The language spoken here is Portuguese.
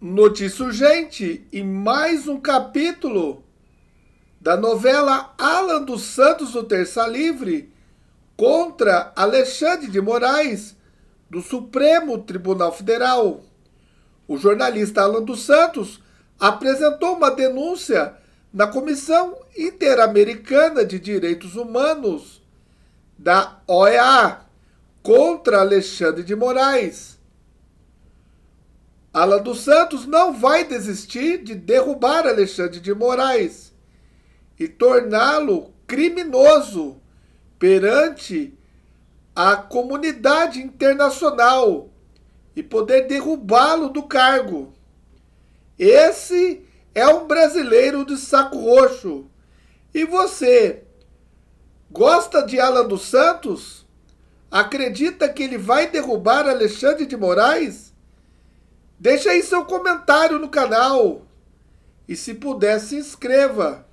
Notícia urgente e mais um capítulo da novela Alan dos Santos do Terça Livre contra Alexandre de Moraes do Supremo Tribunal Federal. O jornalista Alan dos Santos apresentou uma denúncia na Comissão Interamericana de Direitos Humanos da OEA contra Alexandre de Moraes Alan dos Santos não vai desistir de derrubar Alexandre de Moraes e torná-lo criminoso perante a comunidade internacional e poder derrubá-lo do cargo. Esse é um brasileiro de saco roxo. E você gosta de Alan dos Santos? Acredita que ele vai derrubar Alexandre de Moraes? Deixa aí seu comentário no canal. E se puder, se inscreva.